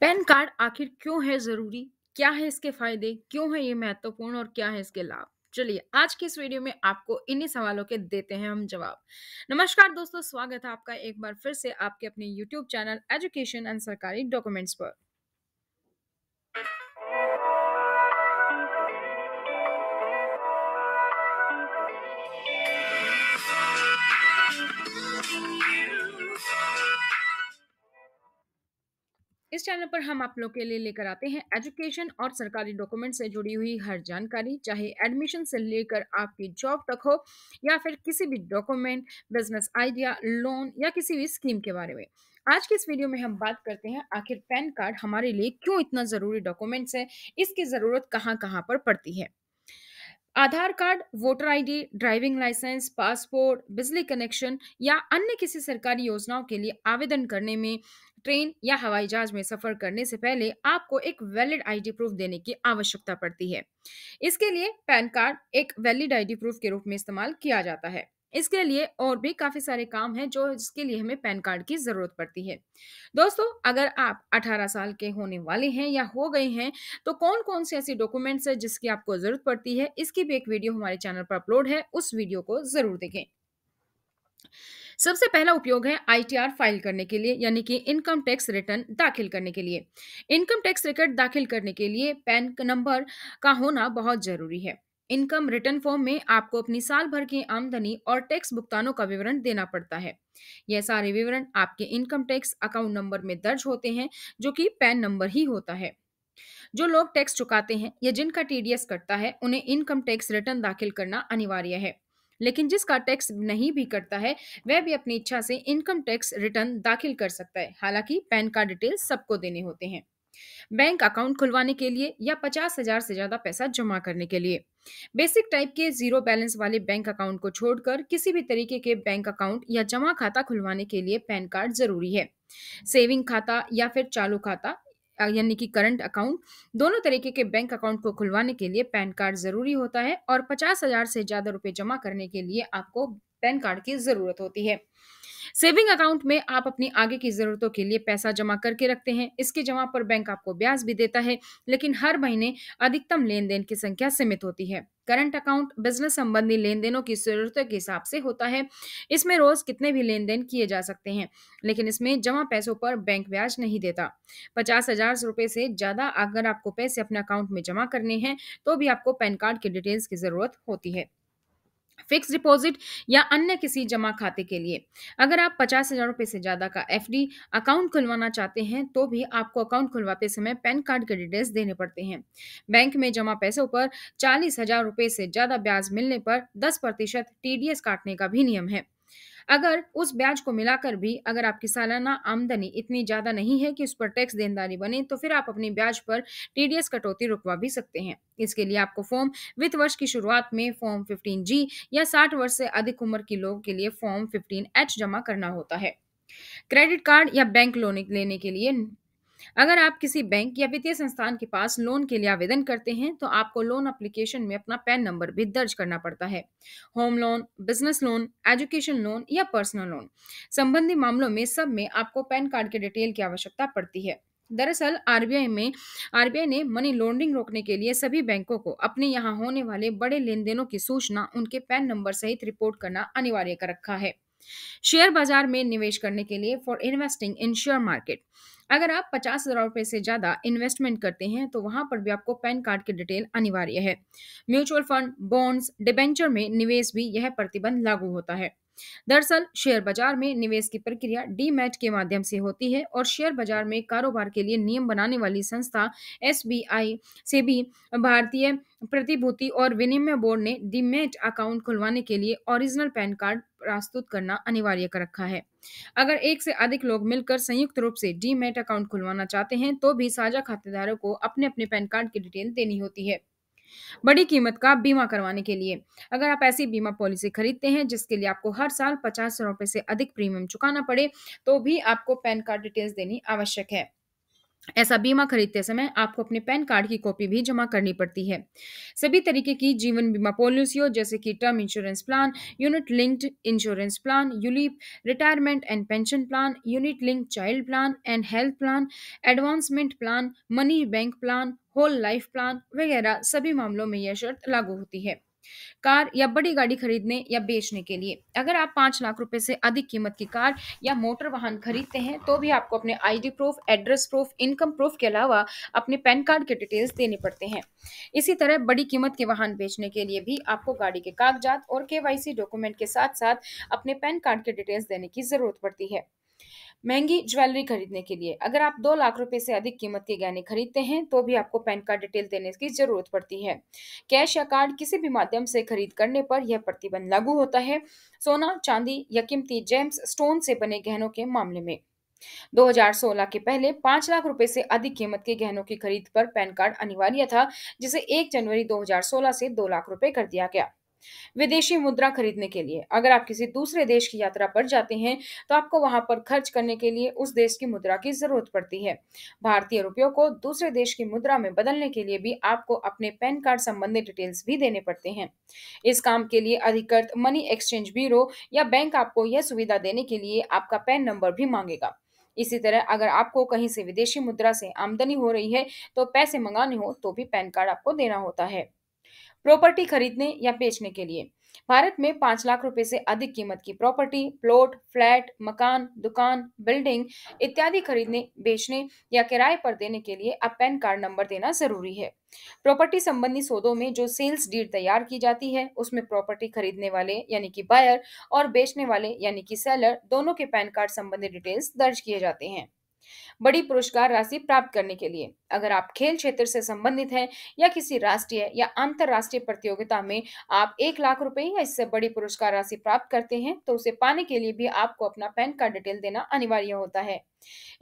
pan card आखिर क्यों है ज़रूरी क्या है इसके फायदे क्यों है ये महत्वपूर्ण और क्या है इसके लाभ चलिए आज के इस वीडियो में आपको इन्हीं सवालों के देते हैं हम जवाब नमस्कार दोस्तों स्वागत है आपका एक बार फिर से आपके अपने YouTube चैनल एजुकेशन एंड सरकारी डॉक्यूमेंट्स पर इस चैनल पर हम आप लोग के लिए लेकर आते हैं एजुकेशन और सरकारी डॉक्यूमेंट से जुड़ी हुई हर जानकारी चाहे एडमिशन से लेकर आपकी जॉब तक हो या फिर किसी भी डॉक्यूमेंट बिजनेस आइडिया लोन या किसी भी स्कीम के बारे में आज के इस वीडियो में हम बात करते हैं आखिर पैन कार्ड हमारे लिए क्यों इतना ज़रूरी डॉक्यूमेंट्स है इसकी ज़रूरत कहाँ कहाँ पर पड़ती है Aadhaar card voter ID, driving licence passport बिजली कनेक्शन या अन्य किसी सरकारी योजनाओं के लिए आवेदन करने में ट्रेन या हवाई जहाज में सफर करने से पहले आपको एक वैलिड आईडी प्रूफ देने की आवश्यकता पड़ती है इसके लिए पैन कार्ड एक वैलिड आईडी प्रूफ के रूप में इस्तेमाल किया जाता है इसके लिए और भी काफी सारे काम हैं जो जिसके लिए हमें पैन कार्ड की जरूरत पड़ती है दोस्तों अगर आप 18 साल के होने वाले हैं या हो गए हैं तो कौन कौन से ऐसी डॉक्यूमेंट्स है जिसकी आपको जरूरत पड़ती है इसकी भी एक वीडियो हमारे चैनल पर अपलोड है उस वीडियो को जरूर देखें सबसे पहला उपयोग है आईटीआर फाइल करने के लिए यानी कि इनकम टैक्स रिटर्न दाखिल करने के लिए इनकम टैक्स रिकॉर्ड दाखिल करने के लिए पैन नंबर का होना बहुत जरूरी है इनकम रिटर्न फॉर्म में आपको अपनी साल भर की आमदनी और टैक्स भुगतानों का विवरण देना पड़ता है यह सारे विवरण आपके इनकम टैक्स अकाउंट नंबर में दर्ज होते हैं जो कि पैन नंबर ही होता है जो लोग टैक्स चुकाते हैं या जिनका टीडीएस कटता है उन्हें इनकम टैक्स रिटर्न दाखिल करना अनिवार्य है लेकिन जिसका टैक्स नहीं भी कटता है वह भी अपनी इच्छा से इनकम टैक्स रिटर्न दाखिल कर सकता है हालांकि पैन कार्ड डिटेल सबको देने होते हैं बैंक अकाउंट खुलवाने के लिए या पचास हजार से ज्यादा पैसा जमा करने के लिए बेसिक टाइप के जीरो बैलेंस वाले बैंक अकाउंट को छोड़कर किसी भी तरीके के बैंक अकाउंट या जमा खाता खुलवाने के लिए पैन कार्ड जरूरी है सेविंग खाता या फिर चालू खाता यानी कि करंट अकाउंट दोनों तरीके के बैंक अकाउंट को खुलवाने के लिए पैन कार्ड जरूरी होता है और पचास हजार से ज्यादा रुपए जमा करने के लिए आपको पैन कार्ड की जरूरत होती है सेविंग अकाउंट में आप अपनी आगे की जरूरतों के लिए पैसा जमा करके रखते हैं इसके जमा पर बैंक आपको ब्याज भी देता है लेकिन हर महीने अधिकतम लेन देन की संख्या सीमित होती है करंट अकाउंट बिजनेस संबंधी लेन देनों की जरूरतों के हिसाब से होता है इसमें रोज कितने भी लेन देन किए जा सकते हैं लेकिन इसमें जमा पैसों पर बैंक ब्याज नहीं देता पचास हजार रुपए से ज्यादा अगर आपको पैसे अपने अकाउंट में जमा करने हैं तो भी आपको पैन कार्ड की डिटेल्स की जरूरत होती है फिक्स डिपॉजिट या अन्य किसी जमा खाते के लिए अगर आप पचास हजार रुपये से ज़्यादा का एफ अकाउंट खुलवाना चाहते हैं तो भी आपको अकाउंट खुलवाते समय पैन कार्ड के डिटेल्स देने पड़ते हैं बैंक में जमा पैसों पर चालीस हजार रुपये से ज़्यादा ब्याज मिलने पर दस प्रतिशत टीडीएस काटने का भी नियम है अगर उस ब्याज को मिलाकर भी अगर आपकी सालाना आमदनी इतनी ज़्यादा नहीं है कि उस पर टैक्स देनदारी बने तो फिर आप अपने ब्याज पर टीडीएस कटौती रुकवा भी सकते हैं इसके लिए आपको फॉर्म वित्त वर्ष की शुरुआत में फॉर्म जी या 60 वर्ष से अधिक उम्र के लोगों के लिए फॉर्म एच जमा करना होता है क्रेडिट कार्ड या बैंक लोन लेने के लिए अगर आप किसी बैंक या वित्तीय संस्थान के पास लोन के लिए आवेदन करते हैं तो आपको लोन एप्लीकेशन में अपना पैन नंबर भी दर्ज करना पड़ता है home loan business loan education loan या पर्सनल लोन संबंधी मामलों में सब में आपको पैन कार्ड के डिटेल की आवश्यकता पड़ती है दरअसल आरबीआई में आरबीआई ने मनी लॉन्ड्रिंग रोकने के लिए सभी बैंकों को अपने यहाँ होने वाले बड़े लेन देनों की सूचना उनके पैन नंबर सहित रिपोर्ट करना अनिवार्य कर रखा है शेयर बाजार में निवेश करने के लिए for investing in share market अगर आप पचास हजार रुपए से ज्यादा इन्वेस्टमेंट करते हैं तो वहां पर भी आपको पैन कार्ड की डिटेल अनिवार्य है म्यूचुअल फंड बॉन्ड्स डिबेंचर में निवेश भी यह प्रतिबंध लागू होता है दरअसल शेयर बाजार में निवेश की प्रक्रिया डीमैट के माध्यम से होती है और शेयर बाजार में कारोबार के लिए नियम बनाने वाली संस्था एसबीआई से भी भारतीय प्रतिभूति और विनिमय बोर्ड ने डीमैट अकाउंट खुलवाने के लिए ओरिजिनल पैन कार्ड प्रस्तुत करना अनिवार्य कर रखा है अगर एक से अधिक लोग मिलकर संयुक्त रूप से डीमेट अकाउंट खुलवाना चाहते हैं तो भी साझा खातेदारों को अपने अपने पैन कार्ड की डिटेल देनी होती है बड़ी कीमत का बीमा करवाने के लिए अगर आप ऐसी बीमा पॉलिसी खरीदते हैं जिसके लिए आपको हर साल पचास रुपए से अधिक प्रीमियम चुकाना पड़े तो भी आपको पैन कार्ड डिटेल्स देनी आवश्यक है ऐसा बीमा खरीदते समय आपको अपने पैन कार्ड की कॉपी भी जमा करनी पड़ती है सभी तरीके की जीवन बीमा पॉलिसियों जैसे कि term insurance plan unit linked insurance plan ULIP retirement and pension plan unit link child plan and health plan advancement plan money bank plan whole life plan वगैरह सभी मामलों में यह शर्त लागू होती है कार या बड़ी गाड़ी खरीदने या बेचने के लिए अगर आप पांच लाख रुपए से अधिक कीमत की कार या मोटर वाहन खरीदते हैं तो भी आपको अपने ID proof address proof income proof के अलावा अपने पैन कार्ड के डिटेल्स देने पड़ते हैं इसी तरह बड़ी कीमत के वाहन बेचने के लिए भी आपको गाड़ी के कागजात और के डॉक्यूमेंट के साथ साथ अपने पैन कार्ड के डिटेल्स देने की जरूरत पड़ती है महंगी ज्वेलरी खरीदने के लिए अगर आप दो लाख रुपए से अधिक कीमत के गहने खरीदते हैं तो भी आपको पैन कार्ड डिटेल देने की जरूरत पड़ती है कैश या कार्ड किसी भी माध्यम से खरीद करने पर यह प्रतिबंध लागू होता है सोना चांदी या कीमती जेम्स स्टोन से बने गहनों के मामले में 2016 के पहले पांच लाख रुपए से अधिक कीमत के गहनों की खरीद पर पैन कार्ड अनिवार्य था जिसे 1 जनवरी 2016 से दो लाख रुपए कर दिया गया विदेशी मुद्रा खरीदने के लिए अगर आप किसी दूसरे देश की यात्रा पर जाते हैं तो आपको वहां पर खर्च करने के लिए उस देश की मुद्रा की जरूरत पड़ती है भारतीय रुपयों को दूसरे देश की मुद्रा में बदलने के लिए भी आपको अपने पैन कार्ड संबंधी डिटेल्स भी देने पड़ते हैं इस काम के लिए अधिकृत मनी एक्सचेंज ब्यूरो या बैंक आपको यह सुविधा देने के लिए आपका पैन नंबर भी मांगेगा इसी तरह अगर आपको कहीं से विदेशी मुद्रा से आमदनी हो रही है तो पैसे मंगाने हो तो भी पैन कार्ड आपको देना होता है प्रॉपर्टी खरीदने या बेचने के लिए भारत में पांच लाख रुपए से अधिक कीमत की प्रॉपर्टी प्लॉट फ्लैट मकान दुकान बिल्डिंग इत्यादि खरीदने बेचने या किराए पर देने के लिए अब पैन कार्ड नंबर देना जरूरी है प्रॉपर्टी संबंधी सौदों में जो सेल्स डीड तैयार की जाती है उसमें प्रॉपर्टी खरीदने वाले यानी कि बायर और बेचने वाले यानी कि सेलर दोनों के पैन कार्ड संबंधी डिटेल्स दर्ज किए जाते हैं बड़ी पुरस्कार राशि प्राप्त करने के लिए अगर आप खेल क्षेत्र से संबंधित हैं या किसी राष्ट्रीय या अंतर्राष्ट्रीय प्रतियोगिता में आप एक लाख रुपए या इससे बड़ी पुरस्कार राशि प्राप्त करते हैं तो उसे पाने के लिए भी आपको अपना पैन कार्ड डिटेल देना अनिवार्य होता है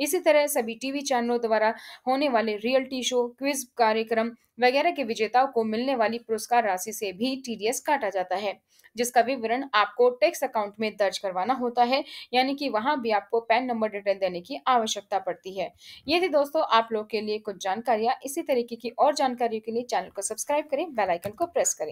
इसी तरह सभी टीवी चैनलों द्वारा होने वाले रियलिटी शो क्विज कार्यक्रम वगैरह के विजेताओं को मिलने वाली पुरस्कार राशि से भी टीडीएस काटा जाता है जिसका विवरण आपको टैक्स अकाउंट में दर्ज करवाना होता है यानी कि वहां भी आपको पैन नंबर डिटेल देने की आवश्यकता पड़ती है ये थी दोस्तों आप लोग के लिए कुछ जानकारियां इसी तरीके की और जानकारियों के लिए चैनल को सब्सक्राइब करें बेलाइकन को प्रेस करें